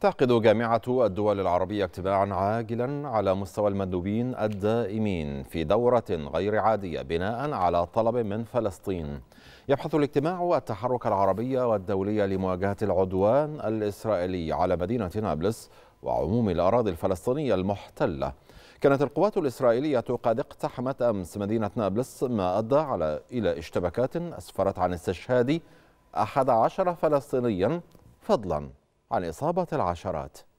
تعقد جامعة الدول العربية اجتماعا عاجلا على مستوى المندوبين الدائمين في دورة غير عادية بناء على طلب من فلسطين يبحث الاجتماع التحرك العربي والدولي لمواجهة العدوان الإسرائيلي على مدينة نابلس وعموم الأراضي الفلسطينية المحتلة كانت القوات الإسرائيلية قد اقتحمت أمس مدينة نابلس ما أدى على إلى اشتباكات أسفرت عن استشهاد 11 فلسطينيا فضلا عن إصابة العشرات